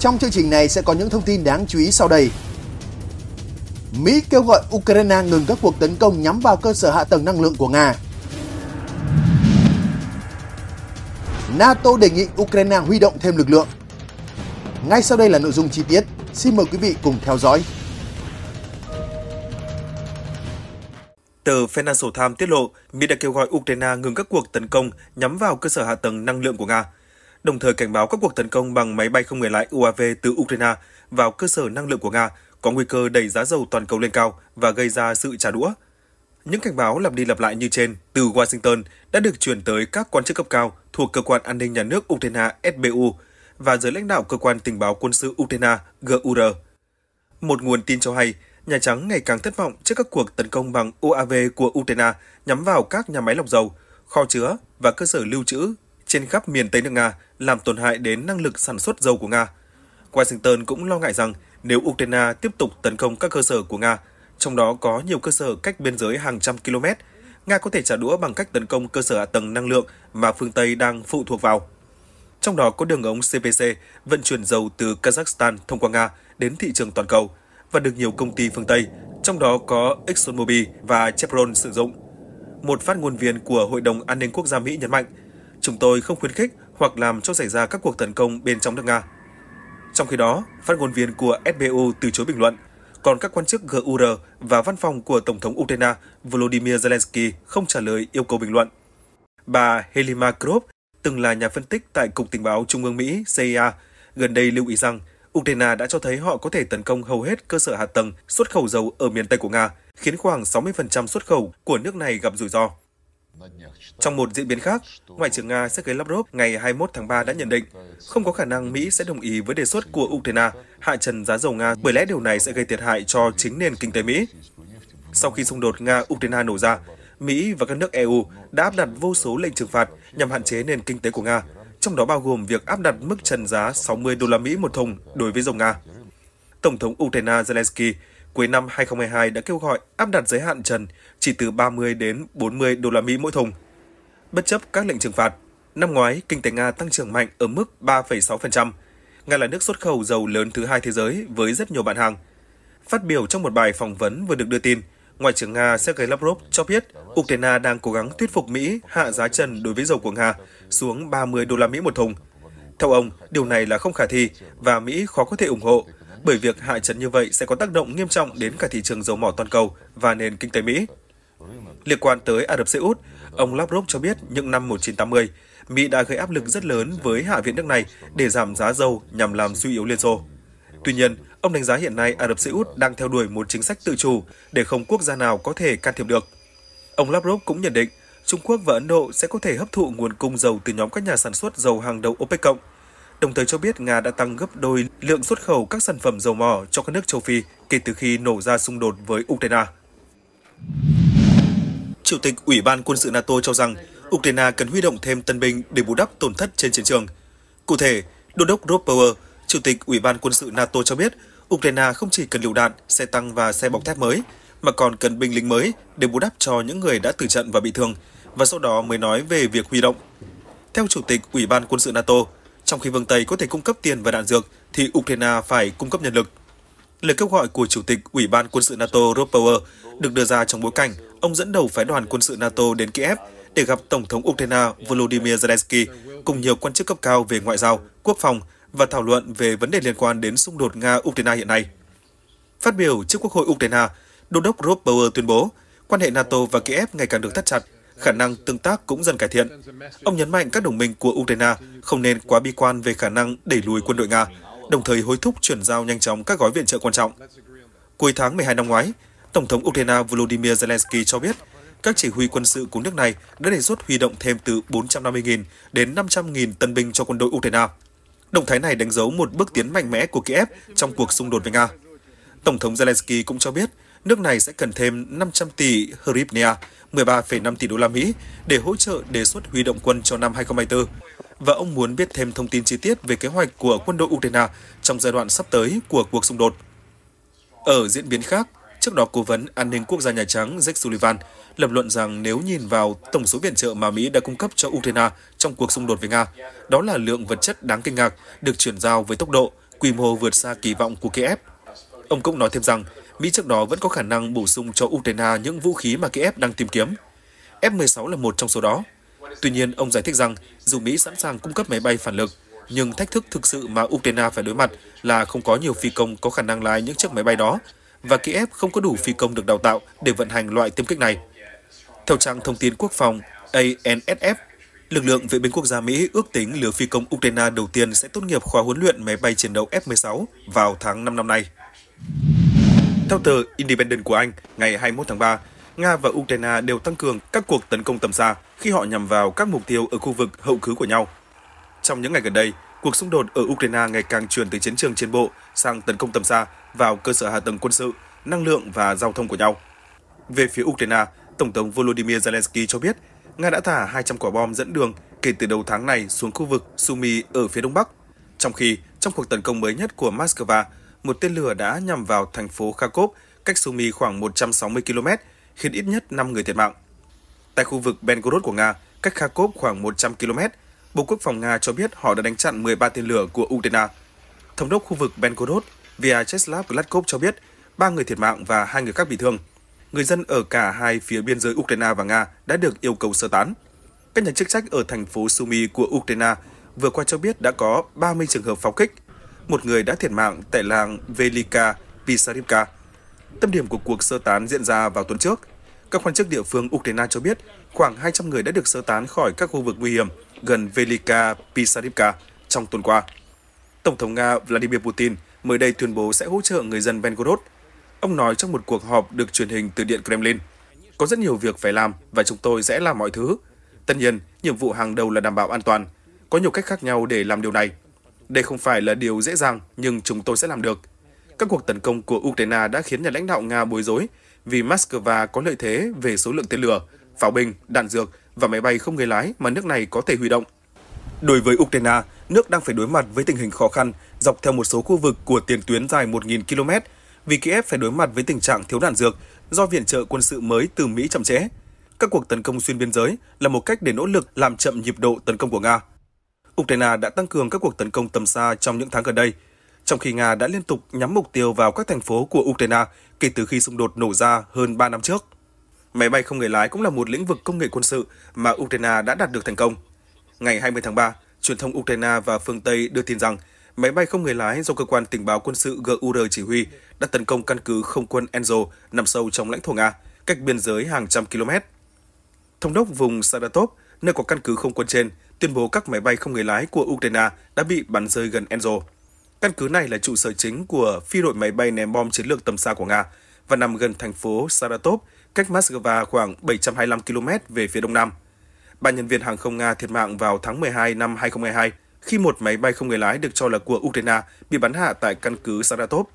Trong chương trình này sẽ có những thông tin đáng chú ý sau đây. Mỹ kêu gọi Ukraine ngừng các cuộc tấn công nhắm vào cơ sở hạ tầng năng lượng của Nga. NATO đề nghị Ukraine huy động thêm lực lượng. Ngay sau đây là nội dung chi tiết. Xin mời quý vị cùng theo dõi. Tờ Financial Times tiết lộ, Mỹ đã kêu gọi Ukraine ngừng các cuộc tấn công nhắm vào cơ sở hạ tầng năng lượng của Nga – đồng thời cảnh báo các cuộc tấn công bằng máy bay không người lái UAV từ Ukraine vào cơ sở năng lượng của Nga có nguy cơ đẩy giá dầu toàn cầu lên cao và gây ra sự trả đũa. Những cảnh báo lặp đi lặp lại như trên từ Washington đã được chuyển tới các quan chức cấp cao thuộc Cơ quan An ninh Nhà nước Ukraine SBU và giới lãnh đạo Cơ quan Tình báo Quân sự Ukraine GUR. Một nguồn tin cho hay, Nhà Trắng ngày càng thất vọng trước các cuộc tấn công bằng UAV của Ukraine nhắm vào các nhà máy lọc dầu, kho chứa và cơ sở lưu trữ trên khắp miền Tây nước Nga, làm tổn hại đến năng lực sản xuất dầu của Nga. Washington cũng lo ngại rằng nếu Ukraine tiếp tục tấn công các cơ sở của Nga, trong đó có nhiều cơ sở cách biên giới hàng trăm km, Nga có thể trả đũa bằng cách tấn công cơ sở hạ tầng năng lượng mà phương Tây đang phụ thuộc vào. Trong đó có đường ống CPC vận chuyển dầu từ Kazakhstan thông qua Nga đến thị trường toàn cầu và được nhiều công ty phương Tây, trong đó có ExxonMobil và Chevron sử dụng. Một phát ngôn viên của Hội đồng An ninh Quốc gia Mỹ nhấn mạnh, Chúng tôi không khuyến khích hoặc làm cho xảy ra các cuộc tấn công bên trong nước Nga. Trong khi đó, phát ngôn viên của SBU từ chối bình luận, còn các quan chức GUR và văn phòng của Tổng thống Ukraine Volodymyr Zelensky không trả lời yêu cầu bình luận. Bà Helima Krop, từng là nhà phân tích tại Cục Tình báo Trung ương Mỹ CIA, gần đây lưu ý rằng Ukraine đã cho thấy họ có thể tấn công hầu hết cơ sở hạ tầng xuất khẩu dầu ở miền Tây của Nga, khiến khoảng 60% xuất khẩu của nước này gặp rủi ro. Trong một diễn biến khác, Ngoại trưởng Nga Sergei Lavrov ngày 21 tháng 3 đã nhận định không có khả năng Mỹ sẽ đồng ý với đề xuất của Ukraine hạ trần giá dầu Nga bởi lẽ điều này sẽ gây thiệt hại cho chính nền kinh tế Mỹ. Sau khi xung đột Nga-Ukraine nổ ra, Mỹ và các nước EU đã áp đặt vô số lệnh trừng phạt nhằm hạn chế nền kinh tế của Nga, trong đó bao gồm việc áp đặt mức trần giá 60 đô la Mỹ một thùng đối với dầu Nga. Tổng thống Ukraine Zelensky cuối năm 2022 đã kêu gọi áp đặt giới hạn trần chỉ từ 30 đến 40 đô la Mỹ mỗi thùng. Bất chấp các lệnh trừng phạt, năm ngoái kinh tế Nga tăng trưởng mạnh ở mức 3,6%. Nga là nước xuất khẩu dầu lớn thứ hai thế giới với rất nhiều bạn hàng. Phát biểu trong một bài phỏng vấn vừa được đưa tin, Ngoại trưởng Nga Sergei Lavrov cho biết Ukraine đang cố gắng thuyết phục Mỹ hạ giá trần đối với dầu của Nga xuống 30 đô la Mỹ một thùng. Theo ông, điều này là không khả thi và Mỹ khó có thể ủng hộ bởi việc hạ trần như vậy sẽ có tác động nghiêm trọng đến cả thị trường dầu mỏ toàn cầu và nền kinh tế Mỹ. Liên quan tới Ả Rập Xê Út, ông Lavrov cho biết những năm 1980, Mỹ đã gây áp lực rất lớn với Hạ viện nước này để giảm giá dầu nhằm làm suy yếu Liên Xô. Tuy nhiên, ông đánh giá hiện nay Ả Rập Xê Út đang theo đuổi một chính sách tự chủ để không quốc gia nào có thể can thiệp được. Ông Lavrov cũng nhận định Trung Quốc và Ấn Độ sẽ có thể hấp thụ nguồn cung dầu từ nhóm các nhà sản xuất dầu hàng đầu OPEC cộng đồng thời cho biết Nga đã tăng gấp đôi lượng xuất khẩu các sản phẩm dầu mỏ cho các nước châu Phi kể từ khi nổ ra xung đột với Ukraine. Chủ tịch Ủy ban Quân sự NATO cho rằng Ukraine cần huy động thêm tân binh để bù đắp tổn thất trên chiến trường. Cụ thể, Đô đốc Rob Power, Chủ tịch Ủy ban Quân sự NATO cho biết Ukraine không chỉ cần lựu đạn, xe tăng và xe bọc thép mới, mà còn cần binh lính mới để bù đắp cho những người đã tử trận và bị thương, và sau đó mới nói về việc huy động. Theo Chủ tịch Ủy ban Quân sự NATO, trong khi phương Tây có thể cung cấp tiền và đạn dược, thì Ukraine phải cung cấp nhân lực. Lời kêu gọi của Chủ tịch Ủy ban Quân sự NATO Rob Power được đưa ra trong bối cảnh ông dẫn đầu phái đoàn quân sự NATO đến Kiev để gặp Tổng thống Ukraine Volodymyr Zelensky cùng nhiều quan chức cấp cao về ngoại giao, quốc phòng và thảo luận về vấn đề liên quan đến xung đột Nga-Ukraine hiện nay. Phát biểu trước Quốc hội Ukraine, Đô đốc Rob Bauer tuyên bố, quan hệ NATO và Kiev ngày càng được thắt chặt khả năng tương tác cũng dần cải thiện. Ông nhấn mạnh các đồng minh của Ukraine không nên quá bi quan về khả năng đẩy lùi quân đội Nga, đồng thời hối thúc chuyển giao nhanh chóng các gói viện trợ quan trọng. Cuối tháng 12 năm ngoái, Tổng thống Ukraine Volodymyr Zelensky cho biết các chỉ huy quân sự của nước này đã đề xuất huy động thêm từ 450.000 đến 500.000 tân binh cho quân đội Ukraine. Động thái này đánh dấu một bước tiến mạnh mẽ của Kiev trong cuộc xung đột với Nga. Tổng thống Zelensky cũng cho biết nước này sẽ cần thêm 500 tỷ hryvnia, 13,5 tỷ đô la Mỹ để hỗ trợ đề xuất huy động quân cho năm 2024 và ông muốn biết thêm thông tin chi tiết về kế hoạch của quân đội Ukraine trong giai đoạn sắp tới của cuộc xung đột. Ở diễn biến khác, trước đó cố vấn an ninh quốc gia Nhà Trắng Jake Sullivan lập luận rằng nếu nhìn vào tổng số viện trợ mà Mỹ đã cung cấp cho Ukraine trong cuộc xung đột với Nga, đó là lượng vật chất đáng kinh ngạc được chuyển giao với tốc độ, quy mô vượt xa kỳ vọng của Kiev. Ông cũng nói thêm rằng Mỹ trước đó vẫn có khả năng bổ sung cho Ukraine những vũ khí mà Kiev đang tìm kiếm. F-16 là một trong số đó. Tuy nhiên, ông giải thích rằng dù Mỹ sẵn sàng cung cấp máy bay phản lực, nhưng thách thức thực sự mà Ukraine phải đối mặt là không có nhiều phi công có khả năng lái những chiếc máy bay đó, và Kiev không có đủ phi công được đào tạo để vận hành loại tiêm kích này. Theo trang thông tin quốc phòng ANSF, lực lượng vệ binh quốc gia Mỹ ước tính lứa phi công Ukraine đầu tiên sẽ tốt nghiệp khóa huấn luyện máy bay chiến đấu F-16 vào tháng 5 năm nay. Theo tờ Independent của Anh, ngày 21 tháng 3, Nga và Ukraine đều tăng cường các cuộc tấn công tầm xa khi họ nhằm vào các mục tiêu ở khu vực hậu cứu của nhau. Trong những ngày gần đây, cuộc xung đột ở Ukraine ngày càng chuyển từ chiến trường trên bộ sang tấn công tầm xa vào cơ sở hạ tầng quân sự, năng lượng và giao thông của nhau. Về phía Ukraine, Tổng thống Volodymyr Zelensky cho biết Nga đã thả 200 quả bom dẫn đường kể từ đầu tháng này xuống khu vực Sumy ở phía đông bắc. Trong khi, trong cuộc tấn công mới nhất của Moscow, một tên lửa đã nhằm vào thành phố Kharkov, cách Sumy khoảng 160 km, khiến ít nhất 5 người thiệt mạng. Tại khu vực Belgorod của Nga, cách Kharkov khoảng 100 km, Bộ Quốc phòng Nga cho biết họ đã đánh chặn 13 tên lửa của Ukraine. Thống đốc khu vực Belgorod Vyacheslav Gladkov cho biết ba người thiệt mạng và hai người khác bị thương. Người dân ở cả hai phía biên giới Ukraine và Nga đã được yêu cầu sơ tán. Các nhà chức trách ở thành phố Sumy của Ukraine vừa qua cho biết đã có 30 trường hợp pháo kích một người đã thiệt mạng tại làng Velika Pisarivka. Tâm điểm của cuộc sơ tán diễn ra vào tuần trước. Các quan chức địa phương Ukraine cho biết khoảng 200 người đã được sơ tán khỏi các khu vực nguy hiểm gần Velika Pisarivka trong tuần qua. Tổng thống Nga Vladimir Putin mới đây tuyên bố sẽ hỗ trợ người dân Belgorod. Ông nói trong một cuộc họp được truyền hình từ Điện Kremlin, có rất nhiều việc phải làm và chúng tôi sẽ làm mọi thứ. Tất nhiên, nhiệm vụ hàng đầu là đảm bảo an toàn. Có nhiều cách khác nhau để làm điều này. Đây không phải là điều dễ dàng, nhưng chúng tôi sẽ làm được. Các cuộc tấn công của Ukraine đã khiến nhà lãnh đạo Nga bối rối vì Moscow có lợi thế về số lượng tên lửa, pháo binh, đạn dược và máy bay không người lái mà nước này có thể huy động. Đối với Ukraine, nước đang phải đối mặt với tình hình khó khăn dọc theo một số khu vực của tiền tuyến dài 1.000 km vì Kiev phải đối mặt với tình trạng thiếu đạn dược do viện trợ quân sự mới từ Mỹ chậm trễ. Các cuộc tấn công xuyên biên giới là một cách để nỗ lực làm chậm nhịp độ tấn công của Nga. Ukraine đã tăng cường các cuộc tấn công tầm xa trong những tháng gần đây, trong khi Nga đã liên tục nhắm mục tiêu vào các thành phố của Ukraine kể từ khi xung đột nổ ra hơn 3 năm trước. Máy bay không người lái cũng là một lĩnh vực công nghệ quân sự mà Ukraine đã đạt được thành công. Ngày 20 tháng 3, truyền thông Ukraine và phương Tây đưa tin rằng máy bay không người lái do cơ quan tình báo quân sự GUR chỉ huy đã tấn công căn cứ không quân Enzo nằm sâu trong lãnh thổ Nga, cách biên giới hàng trăm km. Thống đốc vùng Saratov, nơi có căn cứ không quân trên, tuyên bố các máy bay không người lái của Ukraine đã bị bắn rơi gần Enzo. Căn cứ này là trụ sở chính của phi đội máy bay ném bom chiến lược tầm xa của Nga và nằm gần thành phố Saratov, cách Moscow khoảng 725 km về phía đông nam. Ba nhân viên hàng không Nga thiệt mạng vào tháng 12 năm 2022 khi một máy bay không người lái được cho là của Ukraine bị bắn hạ tại căn cứ Saratov.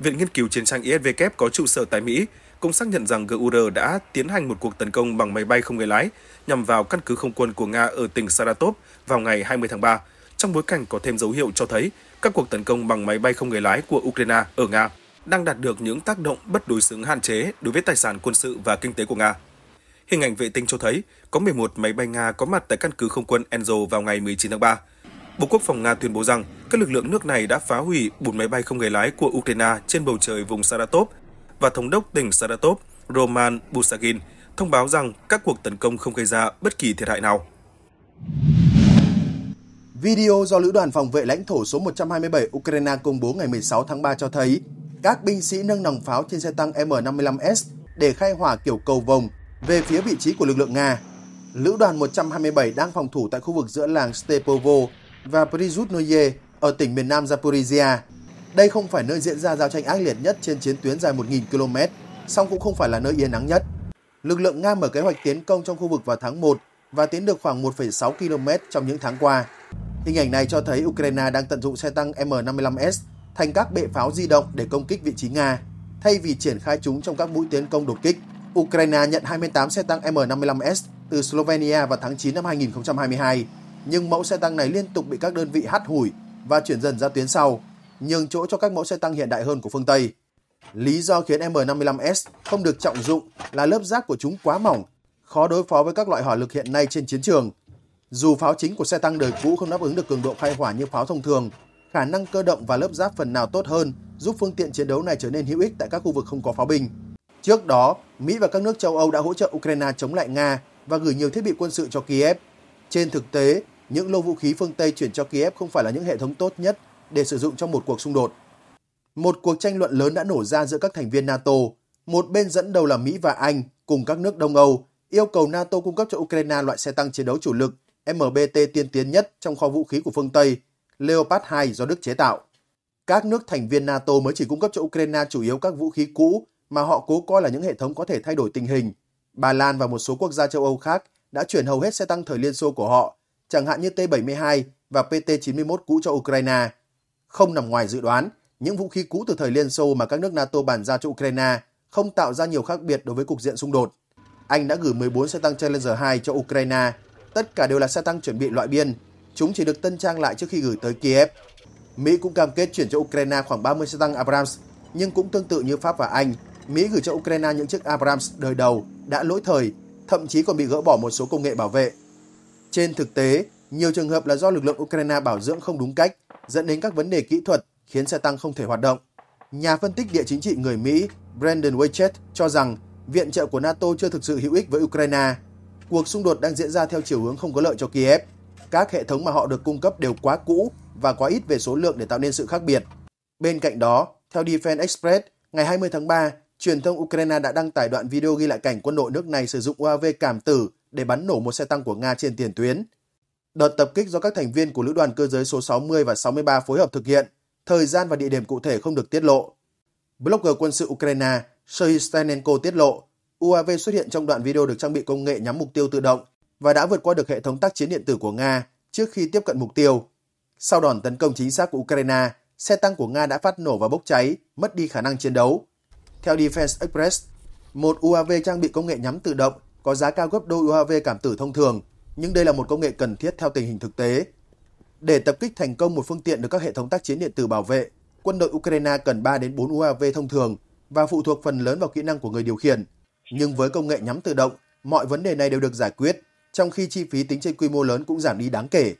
Viện Nghiên cứu Chiến tranh ISVK e có trụ sở tại Mỹ cũng xác nhận rằng GUR đã tiến hành một cuộc tấn công bằng máy bay không người lái nhằm vào căn cứ không quân của Nga ở tỉnh Saratov vào ngày 20 tháng 3, trong bối cảnh có thêm dấu hiệu cho thấy các cuộc tấn công bằng máy bay không người lái của Ukraine ở Nga đang đạt được những tác động bất đối xứng hạn chế đối với tài sản quân sự và kinh tế của Nga. Hình ảnh vệ tinh cho thấy có 11 máy bay Nga có mặt tại căn cứ không quân Enzo vào ngày 19 tháng 3. Bộ Quốc phòng Nga tuyên bố rằng các lực lượng nước này đã phá hủy 4 máy bay không người lái của Ukraine trên bầu trời vùng Saratov và thống đốc tỉnh Saratov Roman Busagin thông báo rằng các cuộc tấn công không gây ra bất kỳ thiệt hại nào. Video do Lữ đoàn Phòng vệ lãnh thổ số 127 Ukraine công bố ngày 16 tháng 3 cho thấy các binh sĩ nâng nòng pháo trên xe tăng M55S để khai hỏa kiểu cầu vòng về phía vị trí của lực lượng Nga. Lữ đoàn 127 đang phòng thủ tại khu vực giữa làng Stepovo và Prizutnoye ở tỉnh miền nam Zaporizhia. Đây không phải nơi diễn ra giao tranh ác liệt nhất trên chiến tuyến dài 1.000 km, song cũng không phải là nơi yên nắng nhất. Lực lượng Nga mở kế hoạch tiến công trong khu vực vào tháng 1 và tiến được khoảng 1,6 km trong những tháng qua. Hình ảnh này cho thấy Ukraine đang tận dụng xe tăng M55S thành các bệ pháo di động để công kích vị trí Nga, thay vì triển khai chúng trong các mũi tiến công đột kích. Ukraine nhận 28 xe tăng M55S từ Slovenia vào tháng 9 năm 2022, nhưng mẫu xe tăng này liên tục bị các đơn vị hắt hủi và chuyển dần ra tuyến sau nhường chỗ cho các mẫu xe tăng hiện đại hơn của phương Tây. Lý do khiến M55S không được trọng dụng là lớp giáp của chúng quá mỏng, khó đối phó với các loại hỏa lực hiện nay trên chiến trường. Dù pháo chính của xe tăng đời cũ không đáp ứng được cường độ khai hỏa như pháo thông thường, khả năng cơ động và lớp giáp phần nào tốt hơn giúp phương tiện chiến đấu này trở nên hữu ích tại các khu vực không có pháo binh. Trước đó, Mỹ và các nước châu Âu đã hỗ trợ Ukraine chống lại Nga và gửi nhiều thiết bị quân sự cho Kiev. Trên thực tế, những lô vũ khí phương Tây chuyển cho Kiev không phải là những hệ thống tốt nhất để sử dụng trong một cuộc xung đột. Một cuộc tranh luận lớn đã nổ ra giữa các thành viên NATO, một bên dẫn đầu là Mỹ và Anh cùng các nước Đông Âu yêu cầu NATO cung cấp cho Ukraine loại xe tăng chiến đấu chủ lực MBT tiên tiến nhất trong kho vũ khí của phương Tây, Leopard 2 do Đức chế tạo. Các nước thành viên NATO mới chỉ cung cấp cho Ukraine chủ yếu các vũ khí cũ mà họ cố coi là những hệ thống có thể thay đổi tình hình. Bà Lan và một số quốc gia châu Âu khác đã chuyển hầu hết xe tăng thời Liên Xô của họ, chẳng hạn như T-72 và PT-91 cũ cho Ukraine. Không nằm ngoài dự đoán, những vũ khí cũ từ thời Liên Xô mà các nước NATO bàn giao cho Ukraine không tạo ra nhiều khác biệt đối với cục diện xung đột. Anh đã gửi 14 xe tăng Challenger 2 cho Ukraine. Tất cả đều là xe tăng chuẩn bị loại biên. Chúng chỉ được tân trang lại trước khi gửi tới Kiev. Mỹ cũng cam kết chuyển cho Ukraine khoảng 30 xe tăng Abrams, nhưng cũng tương tự như Pháp và Anh, Mỹ gửi cho Ukraine những chiếc Abrams đời đầu đã lỗi thời, thậm chí còn bị gỡ bỏ một số công nghệ bảo vệ. Trên thực tế, nhiều trường hợp là do lực lượng Ukraine bảo dưỡng không đúng cách, dẫn đến các vấn đề kỹ thuật khiến xe tăng không thể hoạt động. Nhà phân tích địa chính trị người Mỹ Brandon Weichert cho rằng viện trợ của NATO chưa thực sự hữu ích với Ukraine. Cuộc xung đột đang diễn ra theo chiều hướng không có lợi cho Kiev. Các hệ thống mà họ được cung cấp đều quá cũ và quá ít về số lượng để tạo nên sự khác biệt. Bên cạnh đó, theo Defense Express, ngày 20 tháng 3, truyền thông Ukraine đã đăng tải đoạn video ghi lại cảnh quân đội nước này sử dụng UAV cảm tử để bắn nổ một xe tăng của Nga trên tiền tuyến. Đợt tập kích do các thành viên của Lữ đoàn cơ giới số 60 và 63 phối hợp thực hiện, thời gian và địa điểm cụ thể không được tiết lộ. Blogger quân sự Ukraine Serhiy Stenenko tiết lộ UAV xuất hiện trong đoạn video được trang bị công nghệ nhắm mục tiêu tự động và đã vượt qua được hệ thống tác chiến điện tử của Nga trước khi tiếp cận mục tiêu. Sau đòn tấn công chính xác của Ukraine, xe tăng của Nga đã phát nổ và bốc cháy, mất đi khả năng chiến đấu. Theo Defense Express, một UAV trang bị công nghệ nhắm tự động có giá cao gấp đôi UAV cảm tử thông thường nhưng đây là một công nghệ cần thiết theo tình hình thực tế. Để tập kích thành công một phương tiện được các hệ thống tác chiến điện tử bảo vệ, quân đội Ukraine cần 3 đến 4 UAV thông thường và phụ thuộc phần lớn vào kỹ năng của người điều khiển. Nhưng với công nghệ nhắm tự động, mọi vấn đề này đều được giải quyết, trong khi chi phí tính trên quy mô lớn cũng giảm đi đáng kể.